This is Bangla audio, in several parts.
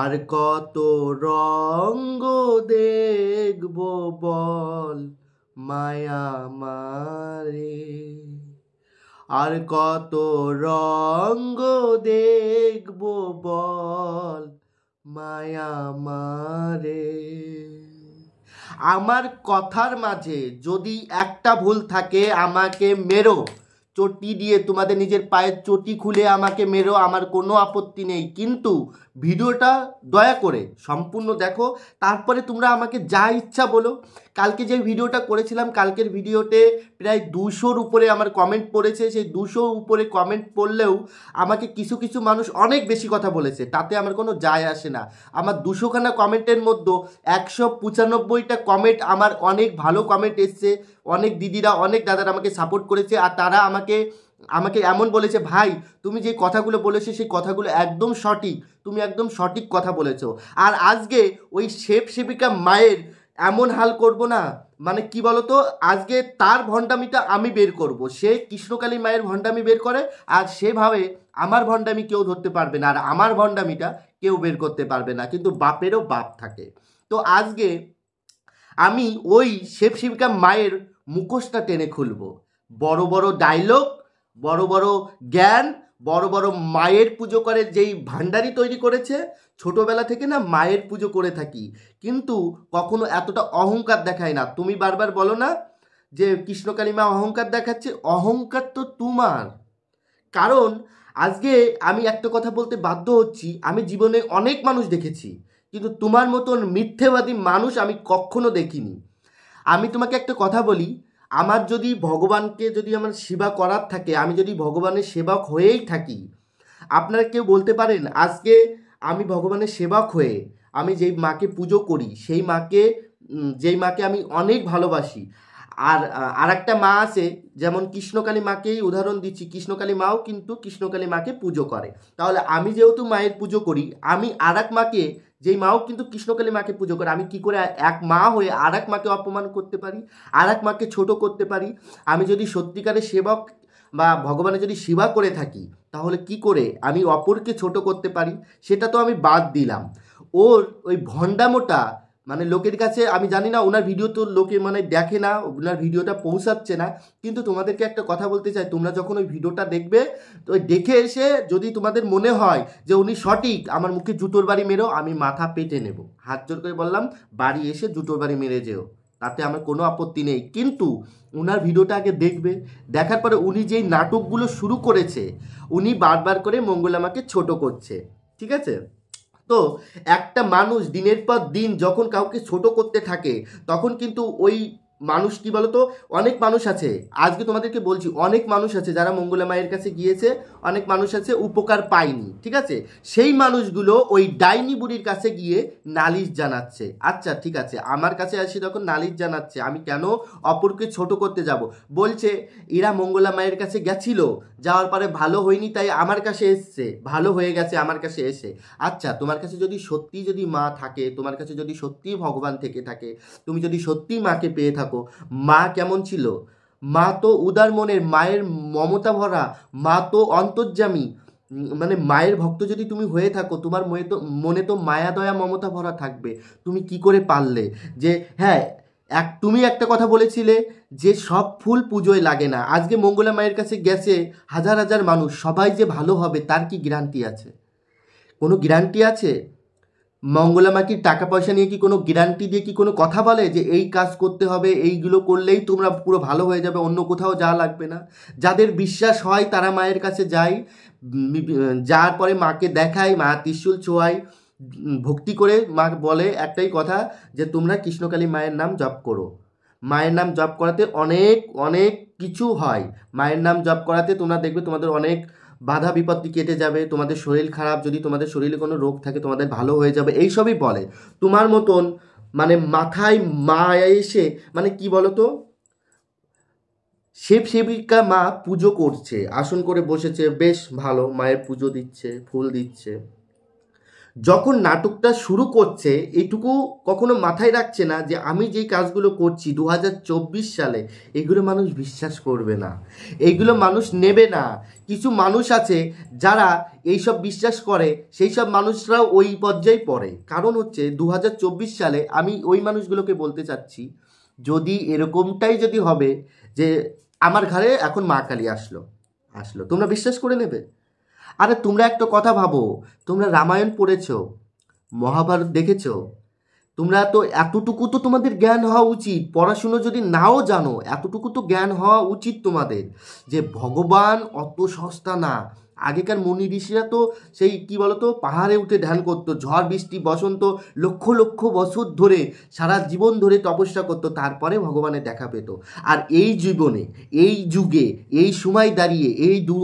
আর কত রঙ্গ দেখব বল মায়া মারে আর কত রঙ্গ দেখব বল মায়া মারে আমার কথার মাঝে যদি একটা ভুল থাকে আমাকে মেরো চটি দিয়ে তোমাদের নিজের পায়ের চটি খুলে আমাকে মেরো আমার কোনো আপত্তি নেই কিন্তু ভিডিওটা দয়া করে সম্পূর্ণ দেখো তারপরে তোমরা আমাকে যা ইচ্ছা বলো কালকে যে ভিডিওটা করেছিলাম কালকের ভিডিওতে প্রায় দুশোর উপরে আমার কমেন্ট পড়েছে সেই দুশোর উপরে কমেন্ট পড়লেও আমাকে কিছু কিছু মানুষ অনেক বেশি কথা বলেছে তাতে আমার কোনো যায় আসে না আমার দুশোখানা কমেন্টের মধ্যে একশো পঁচানব্বইটা কমেন্ট আমার অনেক ভালো কমেন্ট এসছে অনেক দিদিরা অনেক দাদারা আমাকে সাপোর্ট করেছে আর তারা আমাকে আমাকে এমন বলেছে ভাই তুমি যে কথাগুলো বলেছো সেই কথাগুলো একদম সঠিক তুমি একদম সঠিক কথা বলেছো আর আজকে ওই শেপ শেপিকা মায়ের এমন হাল করব না মানে কি বলতো আজকে তার ভণ্ডামিটা আমি বের করব সে কৃষ্ণকালী মায়ের ভণ্ডামি বের করে আর সেভাবে আমার ভণ্ডামি কেউ ধরতে পারবে না আর আমার ভণ্ডামিটা কেউ বের করতে পারবে না কিন্তু বাপেরও বাপ থাকে তো আজকে আমি ওই শেপ শিবিকা মায়ের মুখোশটা টেনে খুলব বড় বড় ডায়লগ বড় বড় জ্ঞান বড় বড় মায়ের পুজো করে যেই ভাণ্ডারি তৈরি করেছে ছোটোবেলা থেকে না মায়ের পুজো করে থাকি কিন্তু কখনো এতটা অহংকার দেখায় না তুমি বারবার বলো না যে কৃষ্ণকালী মা অহংকার দেখাচ্ছে অহংকার তো তোমার কারণ আজকে আমি একটা কথা বলতে বাধ্য হচ্ছি আমি জীবনে অনেক মানুষ দেখেছি কিন্তু তোমার মতন মিথ্যেবাদী মানুষ আমি কখনো দেখিনি আমি তোমাকে একটা কথা বলি আমার যদি ভগবানকে যদি আমার সেবা করার থাকে আমি যদি ভগবানের সেবক হয়েই থাকি আপনারা কেউ বলতে পারেন আজকে আমি ভগবানের সেবক হয়ে আমি যেই মাকে পুজো করি সেই মাকে যেই মাকে আমি অনেক ভালোবাসি আর আর একটা মা আছে যেমন কৃষ্ণকালী মাকেই উদাহরণ দিচ্ছি কৃষ্ণকালী মাও কিন্তু কৃষ্ণকালী মাকে পুজো করে তাহলে আমি যেহেতু মায়ের পুজো করি আমি আর মাকে যেই মাও কিন্তু কৃষ্ণকালী মাকে পুজো করে আমি কি করে এক মা হয়ে আর এক মাকে অপমান করতে পারি আর এক মাকে ছোট করতে পারি আমি যদি সত্যিকারের সেবক বা ভগবানের যদি সেবা করে থাকি তাহলে কি করে আমি অপরকে ছোট করতে পারি সেটা তো আমি বাদ দিলাম ওর ওই ভণ্ডামোটা মানে লোকের কাছে আমি জানি না ওনার ভিডিও তো লোকে মানে দেখে না ওনার ভিডিওটা পৌঁছাচ্ছে না কিন্তু তোমাদেরকে একটা কথা বলতে চাই তোমরা যখন ওই ভিডিওটা দেখবে তো দেখে এসে যদি তোমাদের মনে হয় যে উনি সঠিক আমার মুখে জুতোর বাড়ি মেরেও আমি মাথা পেটে নেব হাত জোর করে বললাম বাড়ি এসে জুতোর বাড়ি মেরে যেও তাতে আমার কোনো আপত্তি নেই কিন্তু ওনার ভিডিওটা আগে দেখবে দেখার পরে উনি যেই নাটকগুলো শুরু করেছে উনি বারবার করে মঙ্গলামাকে ছোট করছে ঠিক আছে তো একটা মানুষ দিনের পর দিন যখন কাউকে ছোট করতে থাকে তখন কিন্তু ওই মানুষ কি বলতো অনেক মানুষ আছে আজকে তোমাদেরকে বলছি অনেক মানুষ আছে যারা মঙ্গলা মায়ের কাছে গিয়েছে অনেক মানুষ আছে উপকার পায়নি ঠিক আছে সেই মানুষগুলো ওই ডাইনি বুড়ির কাছে গিয়ে নালিশ জানাচ্ছে আচ্ছা ঠিক আছে আমার কাছে আসি তখন নালিশ জানাচ্ছে আমি কেন অপরকে ছোট করতে যাব বলছে এরা মঙ্গলা মায়ের কাছে গেছিল যাওয়ার পরে ভালো হয়নি তাই আমার কাছে এসছে ভালো হয়ে গেছে আমার কাছে এসে আচ্ছা তোমার কাছে যদি সত্যি যদি মা থাকে তোমার কাছে যদি সত্যি ভগবান থেকে থাকে তুমি যদি সত্যি মাকে পেয়ে থাকো থাকো মা কেমন ছিল মা তো উদার মনের মায়ের মমতা ভরা মা তো অন্তর্জামী মানে মায়ের ভক্ত যদি তুমি হয়ে থাকো তোমার মনে তো মনে তো মায়া দয়া মমতা ভরা থাকবে তুমি কি করে পারলে যে হ্যাঁ এক তুমি একটা কথা বলেছিলে যে সব ফুল পুজোয় লাগে না আজকে মঙ্গলা মায়ের কাছে গেছে হাজার হাজার মানুষ সবাই যে ভালো হবে তার কি গ্যারান্টি আছে কোনো গ্যারান্টি আছে মঙ্গলামা কি টাকা পয়সা নিয়ে কি কোনো গ্যারান্টি দিয়ে কি কোনো কথা বলে যে এই কাজ করতে হবে এইগুলো করলেই তোমরা পুরো ভালো হয়ে যাবে অন্য কোথাও যা লাগবে না যাদের বিশ্বাস হয় তারা মায়ের কাছে যায় যার পরে মাকে দেখায় মা ত্রিশুল ছোঁয়ায় ভক্তি করে মা বলে একটাই কথা যে তোমরা কৃষ্ণকালী মায়ের নাম জপ করো মায়ের নাম জপ করাতে অনেক অনেক কিছু হয় মায়ের নাম জপ করাতে তোমরা দেখবে তোমাদের অনেক বাধা বিপত্তি কেটে যাবে তোমাদের শরীর খারাপ যদি তোমাদের শরীরে কোনো রোগ থাকে তোমাদের ভালো হয়ে যাবে এইসবই বলে তোমার মতন মানে মাথায় মা এসে মানে কি বলতো শিব শিবিকা মা পুজো করছে আসন করে বসেছে বেশ ভালো মায়ের পুজো দিচ্ছে ফুল দিচ্ছে যখন নাটকটা শুরু করছে এটুকু কখনো মাথায় রাখছে না যে আমি যেই কাজগুলো করছি দু সালে এগুলো মানুষ বিশ্বাস করবে না এইগুলো মানুষ নেবে না কিছু মানুষ আছে যারা এই সব বিশ্বাস করে সেই সব মানুষরাও ওই পর্যায়ে পড়ে কারণ হচ্ছে দু সালে আমি ওই মানুষগুলোকে বলতে চাচ্ছি যদি এরকমটাই যদি হবে যে আমার ঘরে এখন মা কালী আসলো আসলো তোমরা বিশ্বাস করে নেবে আরে তোমরা একটা কথা ভাবো তোমরা রামায়ণ পড়েছ মহাভারত দেখেছ তোমরা তো এতটুকু তো তোমাদের জ্ঞান হওয়া উচিত পড়াশুনো যদি নাও জানো এতটুকু তো জ্ঞান হওয়া উচিত তোমাদের যে ভগবান অত সস্তা না আগেকার মুনি ঋষিরা তো সেই কি বলতো পাহাড়ে উঠে ধ্যান করতো ঝড় বৃষ্টি বসন্ত লক্ষ লক্ষ বছর ধরে সারা জীবন ধরে তপস্যা করতো তারপরে ভগবানের দেখা পেত আর এই জীবনে এই যুগে এই সময় দাঁড়িয়ে এই দু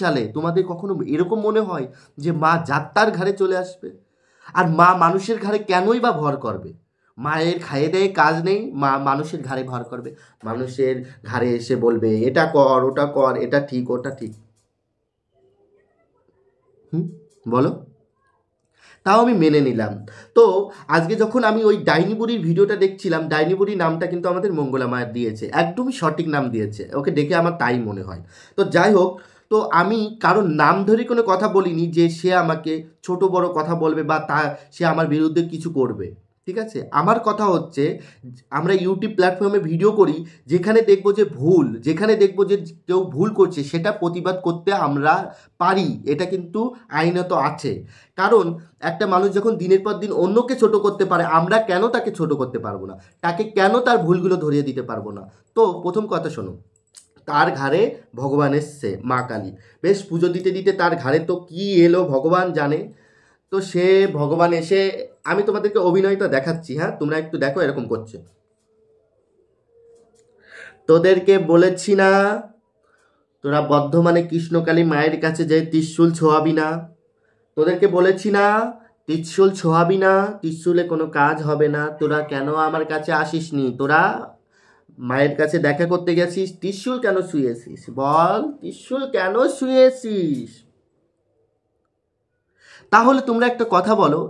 সালে তোমাদের কখনো এরকম মনে হয় যে মা যাত্রার ঘাড়ে চলে আসবে আর মা মানুষের ঘাড়ে কেনই বা ভর করবে মায়ের খাইয়ে দেয় কাজ নেই মা মানুষের ঘাড়ে ভর করবে মানুষের ঘাড়ে এসে বলবে এটা কর ওটা কর এটা ঠিক ওটা ঠিক হুম বলো তাও আমি মেনে নিলাম তো আজকে যখন আমি ওই ডাইনিবুড়ির ভিডিওটা দেখছিলাম ডাইনিবুড়ি নামটা কিন্তু আমাদের মঙ্গলা মায়ের দিয়েছে একদমই সঠিক নাম দিয়েছে ওকে ডেকে আমার তাই মনে হয় তো যাই হোক তো আমি কারোর নাম ধরে কোনো কথা বলিনি যে সে আমাকে ছোট বড় কথা বলবে বা তা সে আমার বিরুদ্ধে কিছু করবে ঠিক আছে আমার কথা হচ্ছে আমরা ইউটিউব প্ল্যাটফর্মে ভিডিও করি যেখানে দেখব যে ভুল যেখানে দেখব যে কেউ ভুল করছে সেটা প্রতিবাদ করতে আমরা পারি এটা কিন্তু আইনত আছে কারণ একটা মানুষ যখন দিনের পর দিন অন্যকে ছোট করতে পারে আমরা কেন তাকে ছোট করতে পারবো না তাকে কেন তার ভুলগুলো ধরিয়ে দিতে পারবো না তো প্রথম কথা শোনো তার ঘাড়ে ভগবান এসছে মা কালী বেশ পুজো দিতে দিতে তার ঘাড়ে তো কি এলো ভগবান জানে তো সে ভগবান এসে আমি তোমাদেরকে অভিনয়টা দেখাচ্ছি হ্যাঁ তোমরা একটু দেখো এরকম করছে তোদেরকে বলেছি না তোরা বর্ধমানে কৃষ্ণকালী মায়ের কাছে যে ত্রিশুল ছোঁয়াবি না তোদেরকে বলেছি না ত্রিশুল ছোঁয়াবি না ত্রিশুলে কোনো কাজ হবে না তোরা কেন আমার কাছে আসিস নি তোরা মায়ের কাছে দেখা করতে গেছিস ত্রিশুল কেন শুয়েছিস বল ত্রিশুল কেন শুয়েছিস তাহলে তোমরা একটা কথা বলো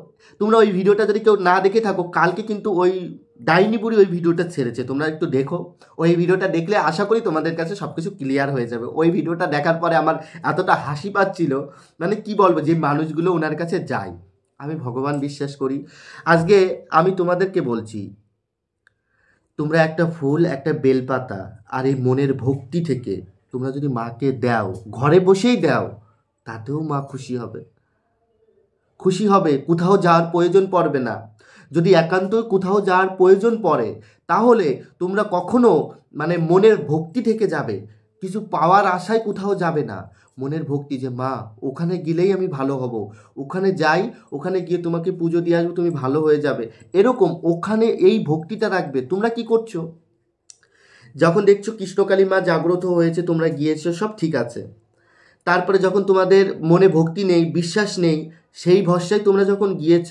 তোমরা ওই ভিডিওটা যদি কেউ না দেখে থাকো কালকে কিন্তু ওই ডাইনি বুড়ি ওই ভিডিওটা ছেড়েছে তোমরা একটু দেখো ওই ভিডিওটা দেখলে আশা করি তোমাদের কাছে সব কিছু ক্লিয়ার হয়ে যাবে ওই ভিডিওটা দেখার পরে আমার এতটা হাসি পাচ্ছিল মানে কি বলবো যে মানুষগুলো ওনার কাছে যায় আমি ভগবান বিশ্বাস করি আজকে আমি তোমাদেরকে বলছি তোমরা একটা ফুল একটা বেলপাতা আর এই মনের ভক্তি থেকে তোমরা যদি মাকে দাও ঘরে বসেই দাও তাতেও মা খুশি হবে খুশি হবে কোথাও যাওয়ার প্রয়োজন পড়বে না যদি একান্ত কোথাও যাওয়ার প্রয়োজন পড়ে তাহলে তোমরা কখনো মানে মনের ভক্তি থেকে যাবে কিছু পাওয়ার আশায় কোথাও যাবে না মনের ভক্তি যে মা ওখানে গেলেই আমি ভালো হব ওখানে যাই ওখানে গিয়ে তোমাকে পুজো দিয়ে আসবো তুমি ভালো হয়ে যাবে এরকম ওখানে এই ভক্তিটা রাখবে তোমরা কি করছো যখন দেখছো কৃষ্ণকালী মা জাগ্রত হয়েছে তোমরা গিয়েছো সব ঠিক আছে তারপরে যখন তোমাদের মনে ভক্তি নেই বিশ্বাস নেই সেই ভরসায় তোমরা যখন গিয়েছ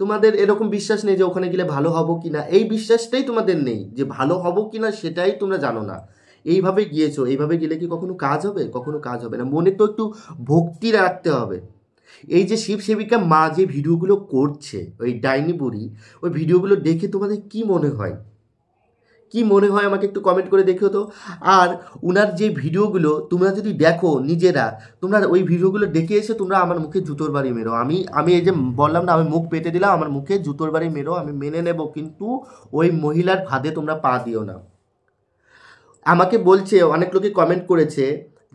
তোমাদের এরকম বিশ্বাস নেই যে ওখানে গেলে ভালো হবো কি না এই বিশ্বাসটাই তোমাদের নেই যে ভালো হবো কি না সেটাই তোমরা জানো না এইভাবে গিয়েছো এইভাবে গেলে কি কখনো কাজ হবে কখনো কাজ হবে না মনে তো একটু ভক্তি রাখতে হবে এই যে শিব সেবিকা মা যে ভিডিওগুলো করছে ওই ডাইনি বুড়ি ওই ভিডিওগুলো দেখে তোমাদের কি মনে হয় কি মনে হয় আমাকে একটু কমেন্ট করে দেখো তো আর উনার যে ভিডিওগুলো তোমরা যদি দেখো নিজেরা তোমরা ওই ভিডিওগুলো দেখে এসে তোমরা আমার মুখে জুতোর বাড়ি মেরো আমি আমি এই যে বললাম না আমি মুখ পেতে দিলাম আমার মুখে জুতোর বাড়ি মেরো আমি মেনে নেব কিন্তু ওই মহিলার ফাঁদে তোমরা পা দিও না আমাকে বলছে অনেক লোকে কমেন্ট করেছে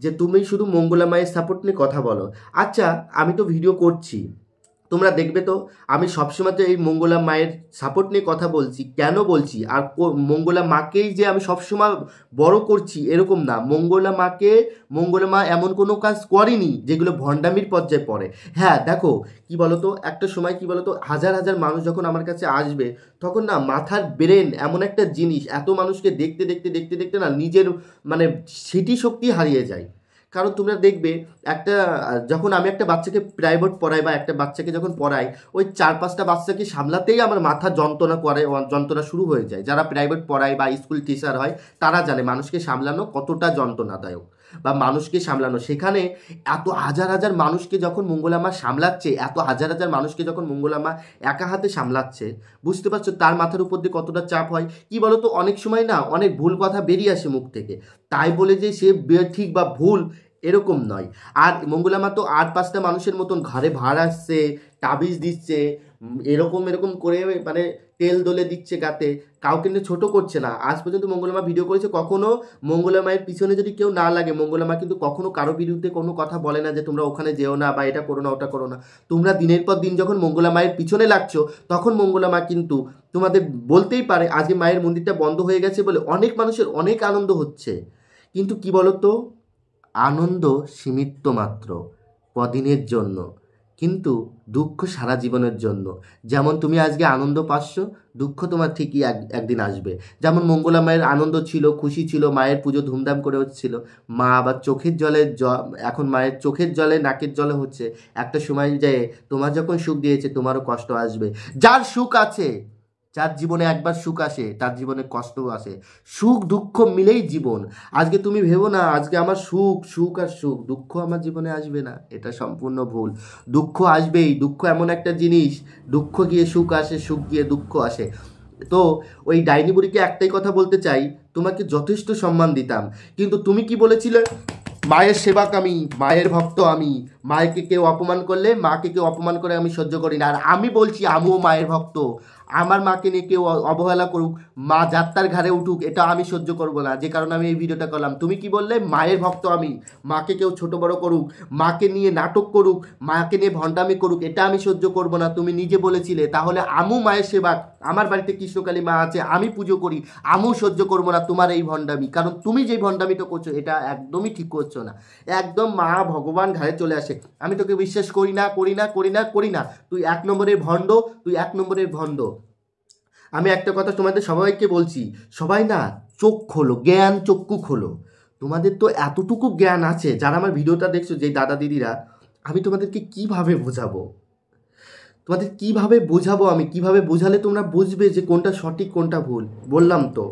যে তুমি শুধু মঙ্গলা মায়ের সাপোর্ট নিয়ে কথা বলো আচ্ছা আমি তো ভিডিও করছি তোমরা দেখবে তো আমি সবসময় তো এই মঙ্গলা মায়ের সাপোর্ট নিয়ে কথা বলছি কেন বলছি আর মঙ্গলা মাকেই যে আমি সবসময় বড় করছি এরকম না মঙ্গলা মাকে মঙ্গলা মা এমন কোনো কাজ করেনি যেগুলো ভণ্ডামির পর্যায়ে পড়ে হ্যাঁ দেখো কি বলতো একটা সময় কি বলতো হাজার হাজার মানুষ যখন আমার কাছে আসবে তখন না মাথার ব্রেন এমন একটা জিনিস এত মানুষকে দেখতে দেখতে দেখতে দেখতে না নিজের মানে স্মৃতিশক্তি হারিয়ে যায় কারণ তোমরা দেখবে একটা যখন আমি একটা বাচ্চাকে প্রাইভেট পড়াই বা একটা বাচ্চাকে যখন পড়াই ওই চার পাঁচটা বাচ্চাকে সামলাতেই আমার মাথা যন্ত্রণা করে যন্ত্রণা শুরু হয়ে যায় যারা প্রাইভেট পড়ায় বা স্কুল টিচার হয় তারা জানে মানুষকে সামলানো কতটা যন্ত্রণাদায়ক বা মানুষকে সামলানো সেখানে এত হাজার হাজার মানুষকে যখন মঙ্গলামা সামলাচ্ছে এত হাজার হাজার মানুষকে যখন মঙ্গলামা একা হাতে সামলাচ্ছে বুঝতে পারছো তার মাথার উপর দিয়ে কতটা চাপ হয় কি বলতো অনেক সময় না অনেক ভুল কথা বেরিয়ে আসে মুখ থেকে তাই বলে যে সে ঠিক বা ভুল এরকম নয় আর মঙ্গলামা তো আট পাঁচটা মানুষের মতন ঘরে ভাড় আসছে তাবিজ দিচ্ছে এরকম এরকম করে মানে তেল দলে দিচ্ছে গাতে কাউকে নিয়ে ছোটো করছে না আজ পর্যন্ত মঙ্গলামা ভিডিও করেছে কখনো মঙ্গলামায়ের পিছনে যদি কেউ না লাগে মঙ্গলামা কিন্তু কখনো কারো বিরুদ্ধে কোনো কথা বলে না যে তোমরা ওখানে যেও না বা এটা করো না ওটা করো না তোমরা দিনের পর দিন যখন মঙ্গলামায়ের পিছনে লাগছো তখন মঙ্গলামা কিন্তু তোমাদের বলতেই পারে আজকে মায়ের মন্দিরটা বন্ধ হয়ে গেছে বলে অনেক মানুষের অনেক আনন্দ হচ্ছে কিন্তু কি বলতো আনন্দ সীমিত মাত্র কদিনের জন্য কিন্তু দুঃখ সারা জীবনের জন্য যেমন তুমি আজকে আনন্দ পাচ্ছ দুঃখ তোমার ঠিকই এক একদিন আসবে যেমন মঙ্গলা মায়ের আনন্দ ছিল খুশি ছিল মায়ের পুজো ধুমধাম করে হচ্ছিল মা আবার চোখের জলে জ এখন মায়ের চোখের জলে নাকের জলে হচ্ছে একটা সময় যে তোমার যখন সুখ দিয়েছে তোমারও কষ্ট আসবে যার সুখ আছে যার জীবনে একবার সুখ আসে তার জীবনে কষ্টও আসে সুখ দুঃখ মিলেই জীবন আজকে তুমি ভেবো না আজকে আমার সুখ সুখ আর সুখ দুঃখ আমার জীবনে আসবে না এটা সম্পূর্ণ ভুল দুঃখ আসবেই দুঃখ এমন একটা জিনিস দুঃখ গিয়ে সুখ আসে সুখ গিয়ে দুঃখ আসে তো ওই ডাইনি বুড়িকে একটাই কথা বলতে চাই তোমাকে যথেষ্ট সম্মান দিতাম কিন্তু তুমি কি বলেছিলে মায়ের সেবাক আমি মায়ের ভক্ত আমি মায়েকে কেউ অপমান করলে মাকে কেউ অপমান করে আমি সহ্য করি না আর আমি বলছি আমিও মায়ের ভক্ত আমার মাকে নিয়ে কেউ অবহেলা করুক মা যাত্রার ঘাড়ে উঠুক এটা আমি সহ্য করব না যে কারণে আমি এই ভিডিওটা করলাম তুমি কি বললে মায়ের ভক্ত আমি মাকে কেউ ছোট বড় করুক মাকে নিয়ে নাটক করুক মাকে নিয়ে ভণ্ডামি করুক এটা আমি সহ্য করব না তুমি নিজে বলেছিলে তাহলে আমু মায়ের সেবা আমার বাড়িতে কৃষ্ণকালী মা আছে আমি পুজো করি আমিও সহ্য করবো না তোমার এই ভণ্ডামি কারণ তুমি যেই ভণ্ডামিটা করছো এটা একদমই ঠিক করছো না একদম মা ভগবান ঘাড়ে চলে আসে আমি তোকে বিশ্বাস করি না করি না করি না করি না তুই এক নম্বরের ভণ্ড তুই এক নম্বরের ভণ্ড আমি একটা কথা তোমাদের সবাইকে বলছি সবাই না চোখ খোলো জ্ঞান চক্ষু খোলো তোমাদের তো এতটুকু জ্ঞান আছে যারা আমার ভিডিওটা দেখছো যে দাদা দিদিরা আমি তোমাদেরকে কিভাবে বোঝাবো তোমাদের কিভাবে বোঝাবো আমি কিভাবে বোঝালে তোমরা বুঝবে যে কোনটা সঠিক কোনটা ভুল বললাম তো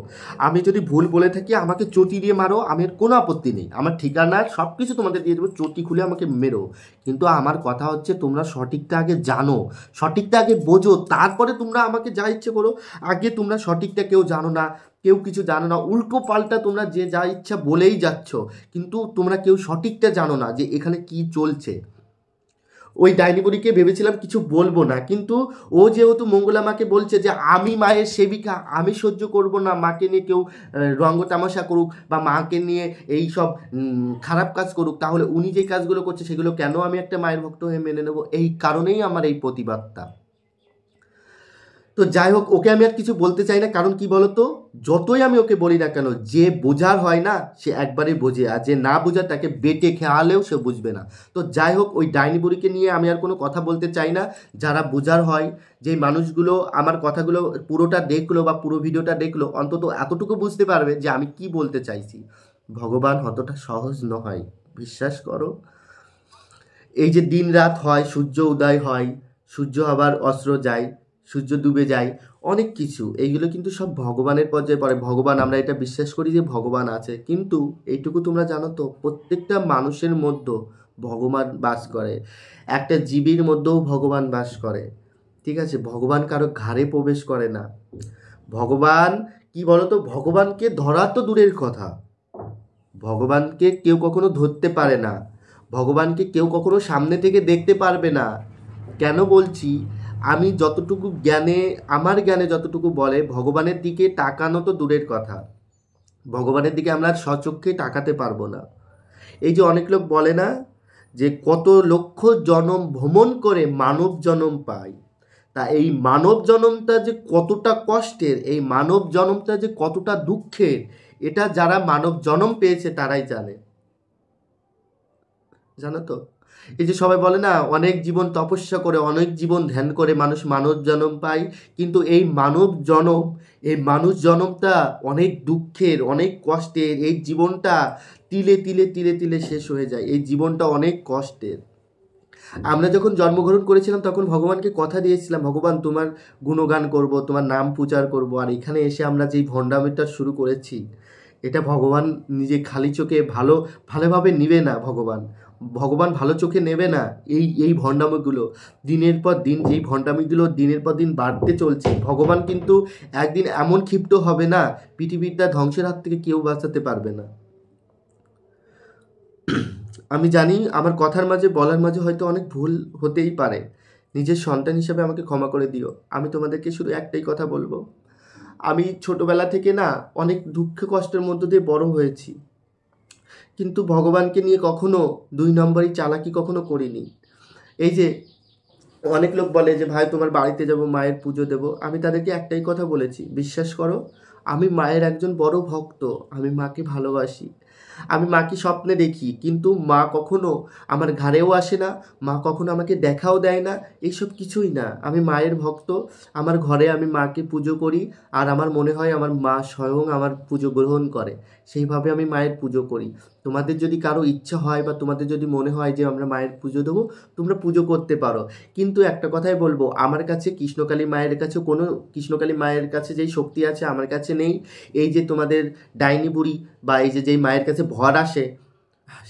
আমি যদি ভুল বলে থাকি আমাকে চটি দিয়ে মারো আমার কোনো আপত্তি নেই আমার ঠিকানা সব কিছু তোমাদের দিয়ে দেবো চটি খুলে আমাকে মেরো কিন্তু আমার কথা হচ্ছে তোমরা সঠিকটা আগে জানো সঠিকটা আগে বোঝো তারপরে তোমরা আমাকে যা ইচ্ছে করো আগে তোমরা সঠিকটা কেউ জানো না কেউ কিছু জানো না উল্টো পাল্টা তোমরা যে যা ইচ্ছা বলেই যাচ্ছ কিন্তু তোমরা কেউ সঠিকটা জানো না যে এখানে কি চলছে ওই ডাইনিবুড়িকে ভেবেছিলাম কিছু বলবো না কিন্তু ও যেহেতু মঙ্গলা মাকে বলছে যে আমি মায়ের সেবিকা আমি সহ্য করব না মাকে নিয়ে কেউ রঙ্গ তামাশা করুক বা মাকে নিয়ে এই সব খারাপ কাজ করুক তাহলে উনি যে কাজগুলো করছে সেগুলো কেন আমি একটা মায়ের ভক্ত হয়ে মেনে নেবো এই কারণেই আমার এই প্রতিবাদটা তো যাই হোক ওকে আমি আর কিছু বলতে চাই না কারণ কি বলতো যতই আমি ওকে বলি না কেন যে বোঝার হয় না সে একবারই বোঝে আর যে না বোঝা তাকে বেটে খেয়ালেও সে বুঝবে না তো যাই হোক ওই ডাইনি বুড়িকে নিয়ে আমি আর কোনো কথা বলতে চাই না যারা বোঝার হয় যে মানুষগুলো আমার কথাগুলো পুরোটা দেখলো বা পুরো ভিডিওটা দেখলো অন্তত এতটুকু বুঝতে পারবে যে আমি কি বলতে চাইছি ভগবান অতটা সহজ নয় বিশ্বাস করো এই যে দিন রাত হয় সূর্য উদয় হয় সূর্য আবার অস্ত্র যায় সূর্য ডুবে যায় অনেক কিছু এইগুলো কিন্তু সব ভগবানের পর্যায়ে পড়ে ভগবান আমরা এটা বিশ্বাস করি যে ভগবান আছে কিন্তু এইটুকু তোমরা জানো তো প্রত্যেকটা মানুষের মধ্যে ভগবান বাস করে একটা জীবীর মধ্যেও ভগবান বাস করে ঠিক আছে ভগবান কারো ঘাড়ে প্রবেশ করে না ভগবান কি বলতো ভগবানকে ধরা তো দূরের কথা ভগবানকে কেউ কখনো ধরতে পারে না ভগবানকে কেউ কখনো সামনে থেকে দেখতে পারবে না কেন বলছি আমি যতটুকু জ্ঞানে আমার জ্ঞানে যতটুকু বলে ভগবানের দিকে তাকানো তো দূরের কথা ভগবানের দিকে আমরা স্বচক্ষে তাকাতে পারবো না এই যে অনেক লোক বলে না যে কত লক্ষ জনম ভ্রমণ করে মানব জনম পায় তা এই মানব জনমটা যে কতটা কষ্টের এই মানব জনমটা যে কতটা দুঃখের এটা যারা মানব জনম পেয়েছে তারাই জানে জানো তো এই যে সবাই বলে না অনেক জীবন তপস্যা করে অনেক জীবন ধ্যান করে মানুষ মানব জনম পায় কিন্তু এই মানব জনম এই মানুষ জনমটা অনেক দুঃখের অনেক কষ্টের এই জীবনটা তিলে তিলে তিলে তিলে শেষ হয়ে যায় এই জীবনটা অনেক কষ্টের আমরা যখন জন্মগ্রহণ করেছিলাম তখন ভগবানকে কথা দিয়েছিলাম ভগবান তোমার গুণগান করব তোমার নাম প্রচার করব আর এখানে এসে আমরা যেই ভণ্ডামিটা শুরু করেছি এটা ভগবান নিজে খালি চোখে ভালো ভালোভাবে নিবে না ভগবান ভগবান ভালো চোখে নেবে না এই এই ভণ্ডামিগুলো দিনের পর দিন যেই ভণ্ডামিগুলো দিনের পর দিন বাড়তে চলছে ভগবান কিন্তু একদিন এমন ক্ষিপ্ত হবে না পৃথিবীটা ধ্বংসের হাত থেকে কেউ বাঁচাতে পারবে না আমি জানি আমার কথার মাঝে বলার মাঝে হয়তো অনেক ভুল হতেই পারে নিজের সন্তান হিসাবে আমাকে ক্ষমা করে দিও আমি তোমাদেরকে শুধু একটাই কথা বলবো আমি ছোটবেলা থেকে না অনেক দুঃখ কষ্টের মধ্য দিয়ে বড় হয়েছি কিন্তু ভগবানকে নিয়ে কখনো দুই নম্বরই চালাকি কখনো করিনি এই যে অনেক লোক বলে যে ভাই তোমার বাড়িতে যাব মায়ের পুজো দেব আমি তাদেরকে একটাই কথা বলেছি বিশ্বাস করো আমি মায়ের একজন বড় ভক্ত আমি মাকে ভালোবাসি আমি মাকে স্বপ্নে দেখি কিন্তু মা কখনো আমার ঘাড়েও আসে না মা কখনো আমাকে দেখাও দেয় না এইসব কিছুই না আমি মায়ের ভক্ত আমার ঘরে আমি মাকে পুজো করি আর আমার মনে হয় আমার মা স্বয়ং আমার পুজো গ্রহণ করে সেইভাবে আমি মায়ের পুজো করি তোমাদের যদি কারো ইচ্ছা হয় বা তোমাদের যদি মনে হয় যে আমরা মায়ের পুজো দেবো তোমরা পুজো করতে পারো কিন্তু একটা কথাই বলবো আমার কাছে কৃষ্ণকালী মায়ের কাছে কোনো কৃষ্ণকালী মায়ের কাছে যেই শক্তি আছে আমার কাছে নেই এই যে তোমাদের ডাইনি বুড়ি বা এই যে যেই মায়ের কাছে ভর আসে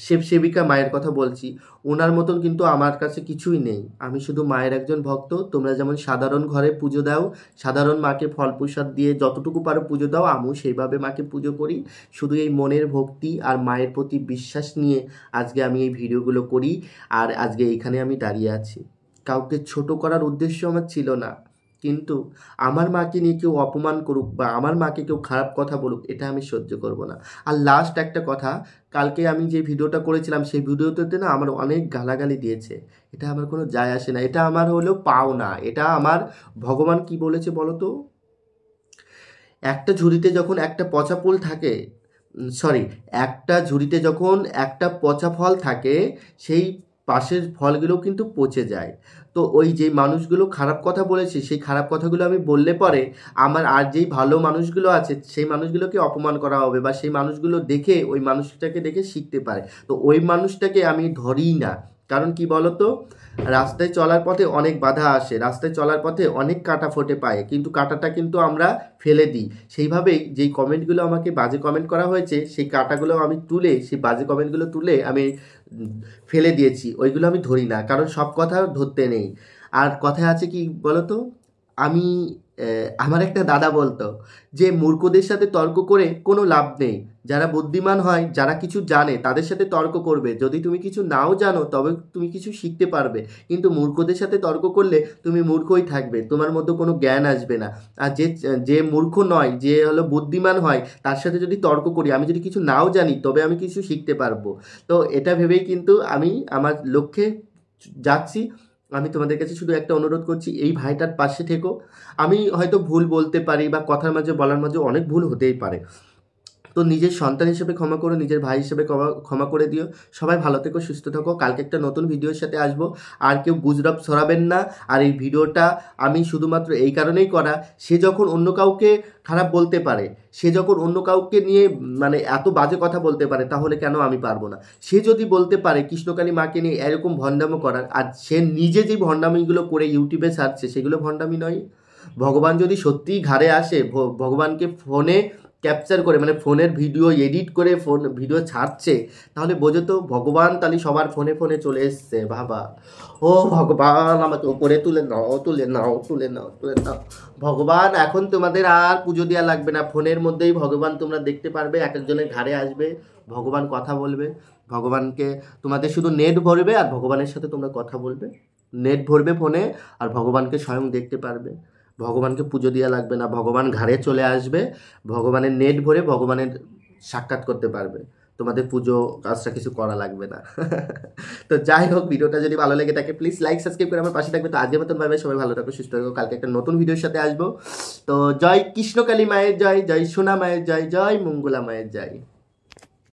সেব সেবিকা মায়ের কথা বলছি ওনার মতন কিন্তু আমার কাছে কিছুই নেই আমি শুধু মায়ের একজন ভক্ত তোমরা যেমন সাধারণ ঘরে পুজো দাও সাধারণ মাকে ফল প্রসাদ দিয়ে যতটুকু পারো পুজো দাও আমিও সেইভাবে মাকে পুজো করি শুধু এই মনের ভক্তি আর মায়ের প্রতি বিশ্বাস নিয়ে আজকে আমি এই ভিডিওগুলো করি আর আজকে এখানে আমি দাঁড়িয়ে আছি কাউকে ছোট করার উদ্দেশ্য আমার ছিল না কিন্তু আমার মাকে নিয়ে কেউ অপমান করুক বা আমার মাকে কেউ খারাপ কথা বলুক এটা আমি সহ্য করব না আর লাস্ট একটা কথা কালকে আমি যে ভিডিওটা করেছিলাম সেই ভিডিওতে না আমার অনেক গালাগালি দিয়েছে এটা আমার কোনো যায় আসে না এটা আমার হলো পাও না এটা আমার ভগবান কি বলেছে বলো তো একটা ঝুড়িতে যখন একটা পচা ফুল থাকে সরি একটা ঝুড়িতে যখন একটা পচা ফল থাকে সেই পাশের ফলগুলো কিন্তু পচে যায় তো ওই যে মানুষগুলো খারাপ কথা বলেছে সেই খারাপ কথাগুলো আমি বললে পরে আমার আর যেই ভালো মানুষগুলো আছে সেই মানুষগুলোকে অপমান করা হবে বা সেই মানুষগুলো দেখে ওই মানুষটাকে দেখে শিখতে পারে তো ওই মানুষটাকে আমি ধরি না কারণ কি বলতো রাস্তায় চলার পথে অনেক বাধা আসে রাস্তায় চলার পথে অনেক কাটা ফোটে পায় কিন্তু কাটাটা কিন্তু আমরা ফেলে দিই সেইভাবেই যেই কমেন্টগুলো আমাকে বাজে কমেন্ট করা হয়েছে সেই কাটাগুলো আমি তুলে সেই বাজে কমেন্টগুলো তুলে আমি ফেলে দিয়েছি ওইগুলো আমি ধরি না কারণ সব কথা ধরতে নেই আর কথায় আছে কি বলতো আমি আমার একটা দাদা বলতো যে মূর্খদের সাথে তর্ক করে কোনো লাভ নেই যারা বুদ্ধিমান হয় যারা কিছু জানে তাদের সাথে তর্ক করবে যদি তুমি কিছু নাও জানো তবে তুমি কিছু শিখতে পারবে কিন্তু মূর্খদের সাথে তর্ক করলে তুমি মূর্খই থাকবে তোমার মধ্যে কোনো জ্ঞান আসবে না আর যে যে মূর্খ নয় যে হলো বুদ্ধিমান হয় তার সাথে যদি তর্ক করি আমি যদি কিছু নাও জানি তবে আমি কিছু শিখতে পারবো তো এটা ভেবেই কিন্তু আমি আমার লক্ষ্যে যাচ্ছি আমি তোমাদের কাছে শুধু একটা অনুরোধ করছি এই ভাইটার পাশে থেকো আমি হয়তো ভুল বলতে পারি বা কথার মাঝে বলার মাঝে অনেক ভুল হতেই পারে তো নিজের সন্তান হিসেবে ক্ষমা করো নিজের ভাই হিসেবে ক্ষমা ক্ষমা করে দিও সবাই ভালো থেকো সুস্থ থাকো কালকে একটা নতুন ভিডিওর সাথে আসবো আর কেউ গুজরাপ সরাবেন না আর এই ভিডিওটা আমি শুধুমাত্র এই কারণেই করা সে যখন অন্য কাউকে খারাপ বলতে পারে সে যখন অন্য কাউকে নিয়ে মানে এত বাজে কথা বলতে পারে তাহলে কেন আমি পারবো না সে যদি বলতে পারে কৃষ্ণকালী মাকে নিয়ে এরকম ভণ্ডামো করার আর সে নিজে যে ভণ্ডামিগুলো করে ইউটিউবে ছাড়ছে সেগুলো ভণ্ডামি নয় ভগবান যদি সত্যিই ঘাড়ে আসে ভগবানকে ফোনে ক্যাপচার করে মানে ফোনের ভিডিও এডিট করে ফোন ভিডিও ছাড়ছে তাহলে বোঝো তো ভগবান তাহলে সবার ফোনে ফোনে চলে এসছে বাবা ও ভগবান আমাকে উপরে তুলে নাও তুলে নাও তুলে নাও তুলে নাও ভগবান এখন তোমাদের আর পুজো দেওয়া লাগবে না ফোনের মধ্যেই ভগবান তোমরা দেখতে পারবে এক একজনের ঘাড়ে আসবে ভগবান কথা বলবে ভগবানকে তোমাদের শুধু নেট ভরবে আর ভগবানের সাথে তোমরা কথা বলবে নেট ভরবে ফোনে আর ভগবানকে স্বয়ং দেখতে পারবে ভগবানকে পুজো দেওয়া লাগবে না ভগবান ঘরে চলে আসবে ভগবানের নেট ভরে ভগবানের সাক্ষাৎ করতে পারবে তোমাদের পুজো কাজটা কিছু করা লাগবে না তো যাই হোক ভিডিওটা যদি ভালো লেগে থাকে প্লিজ লাইক সাবস্ক্রাইব করে আমার পাশে থাকবে তো আজকের মতন ভাবে সবাই ভালো থাকো সুস্থ থাকো কালকে একটা নতুন ভিডিওর সাথে আসবো তো জয় কৃষ্ণকালী মায়ের জয় জয় সোনা মায়ের জয় জয় মঙ্গলা মায়ের জয়